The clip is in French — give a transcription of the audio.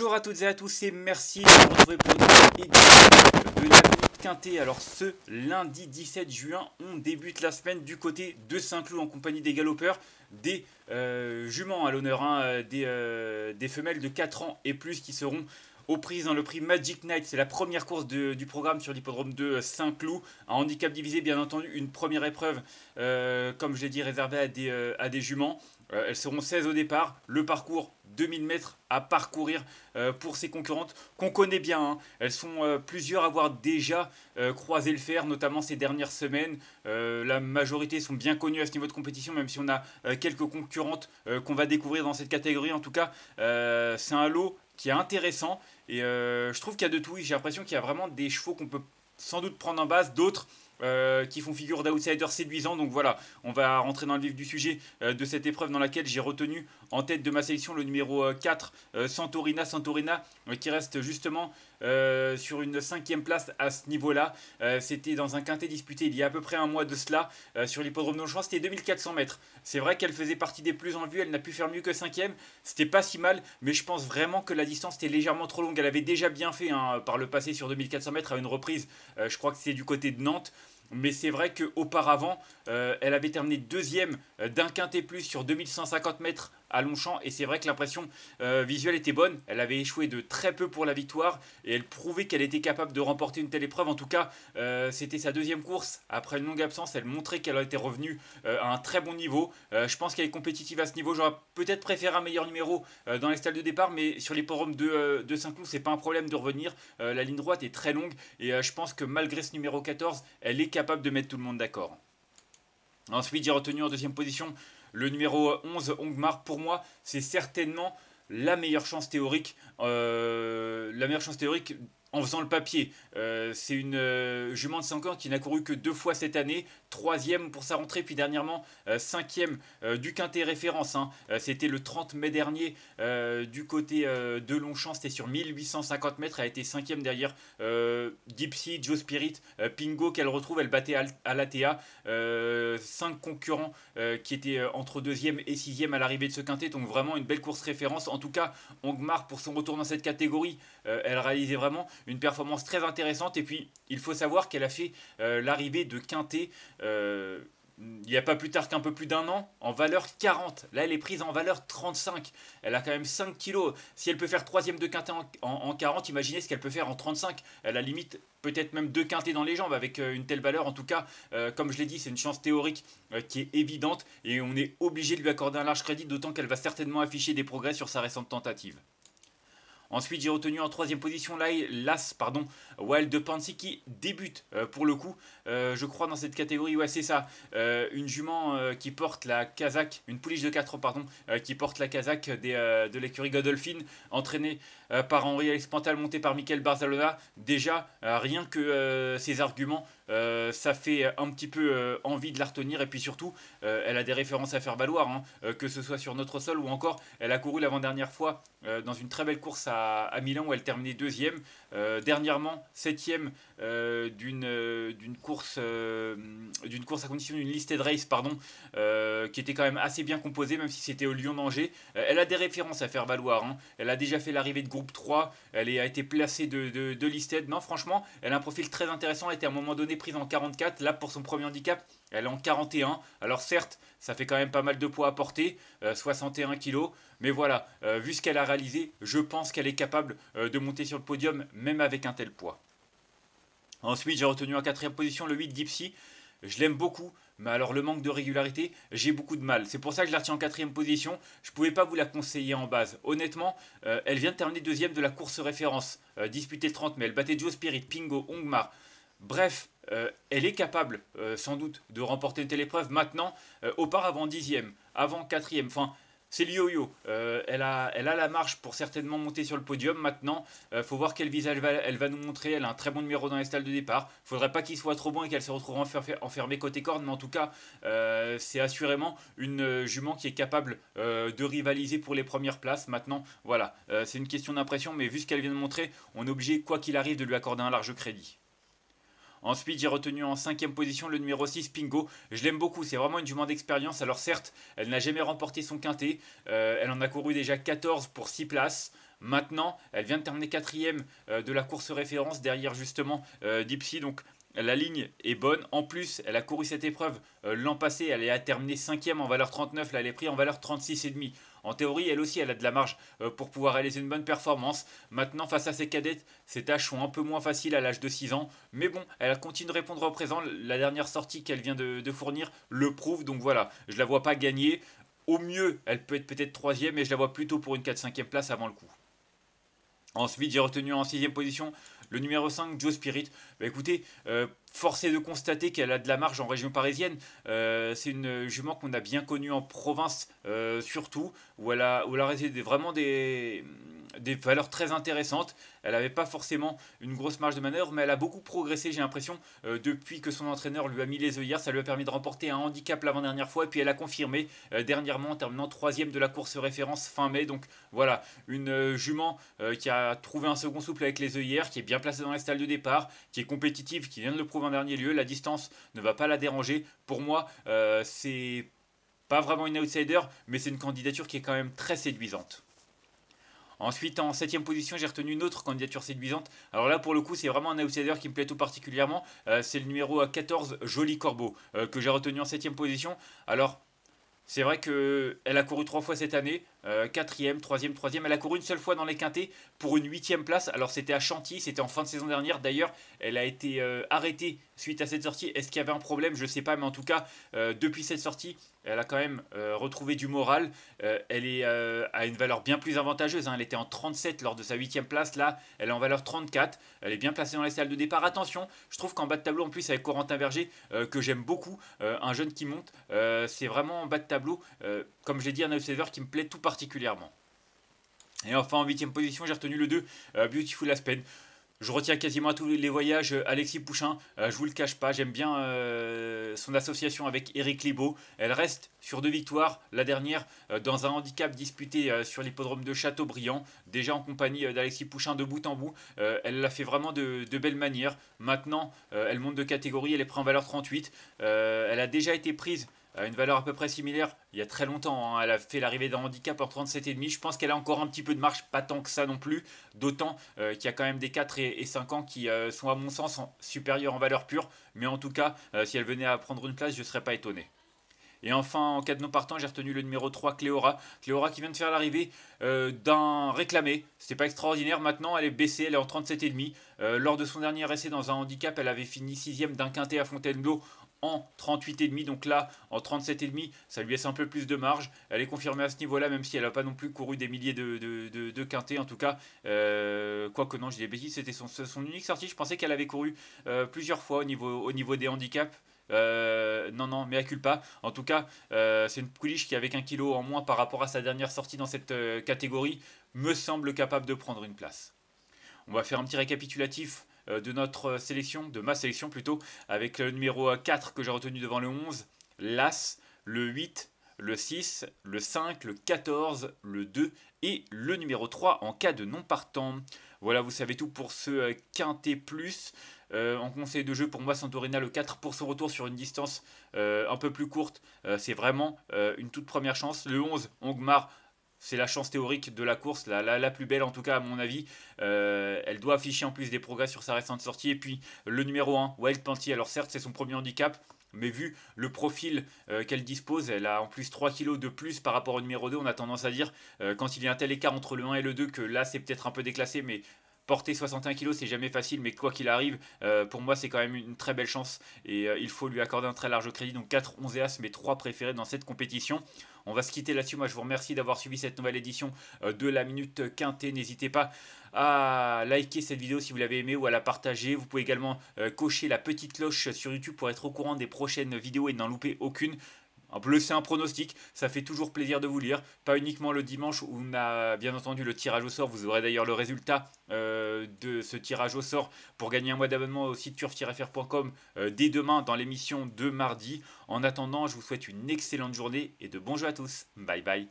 Bonjour à toutes et à tous et merci de nous retrouver pour une de Alors ce lundi 17 juin, on débute la semaine du côté de Saint-Cloud en compagnie des galopeurs, des euh, juments à l'honneur, hein, euh, des, femelles de 4 ans et plus qui seront aux prises dans le prix Magic Night. C'est la première course du programme sur l'hippodrome de Saint-Cloud. Un handicap divisé, bien entendu, une première épreuve, euh, comme je l'ai dit, réservée à des, à des juments. elles seront 16 au départ. Le parcours 2000 mètres à parcourir euh, pour ces concurrentes qu'on connaît bien. Hein. Elles sont euh, plusieurs à avoir déjà euh, croisé le fer, notamment ces dernières semaines. la majorité sont bien connues à ce niveau de compétition, même si on a quelques concurrentes qu'on va découvrir dans cette catégorie. En tout cas, c'est un lot qui est intéressant. Et je trouve qu'il y a de tout. J'ai l'impression qu'il y a vraiment des chevaux qu'on peut sans doute prendre en base, d'autres qui font figure d'outsiders séduisants. Donc voilà, on va rentrer dans le vif du sujet de cette épreuve dans laquelle j'ai retenu en tête de ma sélection, le numéro 4, euh, euh, Santorina. Santorina euh, qui reste justement sur une cinquième place à ce niveau-là. c'était dans un quintet disputé il y a à peu près un mois de cela sur l'hippodrome de Longchamp. C'était 2400 mètres. C'est vrai qu'elle faisait partie des plus en vue. Elle n'a pu faire mieux que cinquième. C'était pas si mal, mais je pense vraiment que la distance était légèrement trop longue. Elle avait déjà bien fait hein, par le passé sur 2400 mètres à une reprise. je crois que c'est du côté de Nantes. Mais c'est vrai qu'auparavant, elle avait terminé deuxième d'un quintet plus sur 2150 mètres à Longchamp. Et c'est vrai que l'impression euh, visuelle était bonne. Elle avait échoué de très peu pour la victoire et elle prouvait qu'elle était capable de remporter une telle épreuve. En tout cas, euh, c'était sa deuxième course après une longue absence. Elle montrait qu'elle était revenue euh, à un très bon niveau. je pense qu'elle est compétitive à ce niveau. J'aurais peut-être préféré un meilleur numéro dans les stades de départ, mais sur les forums de, de Saint-Cloud, c'est pas un problème de revenir. la ligne droite est très longue et je pense que malgré ce numéro 14, elle est capable de mettre tout le monde d'accord. Ensuite, j'ai retenu en deuxième position le numéro 11, Ongmar, pour moi, c'est certainement la meilleure chance théorique, euh, la meilleure chance théorique en faisant le papier. Euh, c'est une euh, jument de 5 qui n'a couru que deux fois cette année, troisième pour sa rentrée, puis dernièrement euh, cinquième du quintet référence. Hein. c'était le 30 mai dernier du côté de Longchamp, c'était sur 1850 mètres, elle a été cinquième derrière Gypsy, Joe Spirit, Pingo qu'elle retrouve, elle battait à l'ATA, cinq concurrents qui étaient entre deuxième et sixième à l'arrivée de ce quintet, donc vraiment une belle course référence. En tout cas, Ongmar pour son retour dans cette catégorie, elle réalisait vraiment une performance très intéressante. Et puis, il faut savoir qu'elle a fait euh, l'arrivée de Quintet. Euh, il n'y a pas plus tard qu'un peu plus d'un an, en valeur 40. Là, elle est prise en valeur 35. Elle a quand même 5 kilos. Si elle peut faire troisième de quintet en, 40, imaginez ce qu'elle peut faire en 35. Elle a limite peut-être même deux quintés dans les jambes avec euh, une telle valeur. En tout cas, comme je l'ai dit, c'est une chance théorique qui est évidente et on est obligé de lui accorder un large crédit, d'autant qu'elle va certainement afficher des progrès sur sa récente tentative. Ensuite, j'ai retenu en troisième position l'As, pardon, Wild de Pansy qui débute euh, pour le coup, euh, je crois, dans cette catégorie. Ouais, c'est ça. Euh, une jument qui porte la Kazakh, une pouliche de 4 ans, pardon, qui porte la Kazakh de l'écurie Godolphin, entraînée par Henri-Alex Pantal, montée par Michael Barzalona. Déjà, rien que ses arguments euh, ça fait un petit peu euh, envie de la retenir et puis surtout euh, elle a des références à faire valoir hein. que ce soit sur notre sol ou encore elle a couru l'avant-dernière fois dans une très belle course à Milan où elle terminait deuxième euh, dernièrement, septième euh, d'une euh, course, euh, d'une course à condition, d'une listed race, pardon, qui était quand même assez bien composée, même si c'était au lyon d'Angers elle a des références à faire valoir. Hein. Elle a déjà fait l'arrivée de groupe 3. Elle a été placée de, listed. Non, franchement, elle a un profil très intéressant. Elle était à un moment donné prise en 44. Là, pour son premier handicap, elle est en 41. Alors certes, ça fait quand même pas mal de poids à porter, 61 kilos. Mais voilà, euh, vu ce qu'elle a réalisé, je pense qu'elle est capable euh, de monter sur le podium, même avec un tel poids. Ensuite, j'ai retenu en quatrième position le 8 Dipsy. Je l'aime beaucoup, mais alors le manque de régularité, j'ai beaucoup de mal. C'est pour ça que je la retiens en quatrième position. Je ne pouvais pas vous la conseiller en base. Honnêtement, euh, elle vient de terminer deuxième de la course référence, disputée 30 mais elle battait Joe Spirit, Pingo, Ongmar. Bref, elle est capable sans doute de remporter une telle épreuve maintenant, avant avant dixième, avant quatrième, enfin c'est le yo euh, elle, a, elle a la marche pour certainement monter sur le podium. Maintenant, euh, faut voir quel visage elle va, nous montrer. Elle a un très bon numéro dans les stalles de départ. il ne Faudrait pas qu'il soit trop bon et qu'elle se retrouve enfermée côté corne, Mais en tout cas, euh, c'est assurément une jument qui est capable de rivaliser pour les premières places. Maintenant, voilà, c'est une question d'impression. Mais vu ce qu'elle vient de montrer, on est obligé, quoi qu'il arrive, de lui accorder un large crédit. Ensuite, j'ai retenu en cinquième position le numéro 6, Pingo. Je l'aime beaucoup, c'est vraiment une jument d'expérience. Alors certes, elle n'a jamais remporté son quintet. Euh, elle en a couru déjà 14 pour 6 places. Maintenant, elle vient de terminer quatrième euh, de la course référence derrière justement euh, Dipsy. Donc la ligne est bonne. En plus, elle a couru cette épreuve euh, l'an passé. Elle a terminé 5ème en valeur 39. Là, elle est prise en valeur 36,5. En théorie, elle aussi, elle a de la marge euh, pour pouvoir réaliser une bonne performance. Maintenant, face à ses cadettes, ses tâches sont un peu moins faciles à l'âge de 6 ans. Mais bon, elle continue de répondre au présent. La dernière sortie qu'elle vient de, fournir le prouve. Donc voilà, je ne la vois pas gagner. Au mieux, elle peut être peut-être troisième, mais je la vois plutôt pour une 4-5e place avant le coup. Ensuite, j'ai retenu en sixième position le numéro 5, Joe Spirit, bah, écoutez, euh, force est de constater qu'elle a de la marge en région parisienne. Euh, c'est une jument qu'on a bien connue en province, euh, surtout, où elle a, où elle a vraiment des des valeurs très intéressantes. Elle n'avait pas forcément une grosse marge de manœuvre, mais elle a beaucoup progressé, j'ai l'impression, euh, depuis que son entraîneur lui a mis les œillères. Ça lui a permis de remporter un handicap l'avant-dernière fois, et puis elle a confirmé euh, dernièrement en terminant troisième de la course référence fin mai. Donc voilà, une euh, jument qui a trouvé un second souple avec les œillères, qui est bien placée dans la salle de départ, qui est compétitive, qui vient de le prouver en dernier lieu. La distance ne va pas la déranger. Pour moi, c'est pas vraiment une outsider, mais c'est une candidature qui est quand même très séduisante. Ensuite, en 7 position, j'ai retenu une autre candidature séduisante. Alors là, pour le coup, c'est vraiment un outsider qui me plaît tout particulièrement. Euh, c'est le numéro 14, Joli Corbeau, euh, que j'ai retenu en 7 position. Alors, c'est vrai qu'elle a couru trois fois cette année. Euh, quatrième, troisième, troisième. Elle a couru une seule fois dans les quintés pour une huitième place. Alors c'était à Chantilly, c'était en fin de saison dernière. D'ailleurs, elle a été euh, arrêtée suite à cette sortie. Est-ce qu'il y avait un problème Je ne sais pas, mais en tout cas, euh, depuis cette sortie, elle a quand même retrouvé du moral. elle est à une valeur bien plus avantageuse. Hein. Elle était en 37 lors de sa huitième place. Là, elle est en valeur 34. Elle est bien placée dans les salles de départ. Attention, je trouve qu'en bas de tableau, en plus avec Corentin Verger, que j'aime beaucoup, un jeune qui monte, c'est vraiment en bas de tableau. comme j'ai dit, un observer qui me plaît tout particulièrement. Et enfin, en huitième position, j'ai retenu le 2, euh, Beautiful Aspen. Je retiens quasiment à tous les voyages euh, Alexis Pouchin, euh, je vous le cache pas, j'aime bien son association avec Eric Libaud. Elle reste sur deux victoires, la dernière dans un handicap disputé sur l'hippodrome de Châteaubriand, déjà en compagnie d'Alexis Pouchin de bout en bout. elle l'a fait vraiment de, belles belle manière. Maintenant, elle monte de catégorie, elle est prise en valeur 38. elle a déjà été prise à euh, une valeur à peu près similaire il y a très longtemps. Hein. Elle a fait l'arrivée d'un handicap en 37,5. Je pense qu'elle a encore un petit peu de marche, pas tant que ça non plus. D'autant euh, qu'il y a quand même des 4 et, 5 ans qui euh, sont, à mon sens, supérieurs en valeur pure. Mais en tout cas, si elle venait à prendre une place, je ne serais pas étonné. Et enfin, en cas de non partant, j'ai retenu le numéro 3, Cléora. Cléora qui vient de faire l'arrivée d'un réclamé. C'était pas extraordinaire. Maintenant, elle est baissée, elle est en 37,5. lors de son dernier essai dans un handicap, elle avait fini 6 d'un quintet à Fontainebleau en 38,5. Donc là, en 37,5, ça lui laisse un peu plus de marge. Elle est confirmée à ce niveau-là, même si elle n'a pas non plus couru des milliers de, de, quintés. En tout cas, euh, quoique non, j'ai des bêtises, c'était son, unique sortie. Je pensais qu'elle avait couru euh, plusieurs fois au niveau, au niveau des handicaps. Euh, non, non, mais à culpa. En tout cas, euh, c'est une pouliche qui, avec un kilo en moins par rapport à sa dernière sortie dans cette catégorie, me semble capable de prendre une place. On va faire un petit récapitulatif euh, de notre sélection, de ma sélection plutôt, avec le numéro 4 euh, que j'ai retenu devant le 11, l'As, le 8, le 6, le 5, le 14, le 2 et le numéro 3 en cas de non partant. Voilà, vous savez tout pour ce euh, quintet plus. en conseil de jeu, pour moi, Santorina, le 4 pour son retour sur une distance un peu plus courte, c'est vraiment une toute première chance. Le 11, Ongmar, c'est la chance théorique de la course, la, plus belle en tout cas à mon avis. Euh, elle doit afficher en plus des progrès sur sa récente sortie. Et puis le numéro 1, Wild Panty, alors certes c'est son premier handicap, mais vu le profil euh, qu'elle dispose, elle a en plus 3 kilos de plus par rapport au numéro 2. On a tendance à dire, euh, quand il y a un tel écart entre le 1 et le 2, que là c'est peut-être un peu déclassé, mais porter 61 kg, c'est jamais facile, mais quoi qu'il arrive, euh, pour moi, c'est quand même une très belle chance et euh, il faut lui accorder un très large crédit. Donc 4, 11 As, mes 3 préférés dans cette compétition. On va se quitter là-dessus. Moi, je vous remercie d'avoir suivi cette nouvelle édition euh, de la Minute Quintée. N'hésitez pas à liker cette vidéo si vous l'avez aimée ou à la partager. Vous pouvez également cocher la petite cloche sur YouTube pour être au courant des prochaines vidéos et n'en louper aucune. En plus, c'est un pronostic, ça fait toujours plaisir de vous lire. Pas uniquement le dimanche où on a bien entendu le tirage au sort, vous aurez d'ailleurs le résultat euh, de ce tirage au sort pour gagner un mois d'abonnement au site turf-fr.com euh, dès demain dans l'émission de mardi. En attendant, je vous souhaite une excellente journée et de bons jeux à tous. Bye bye.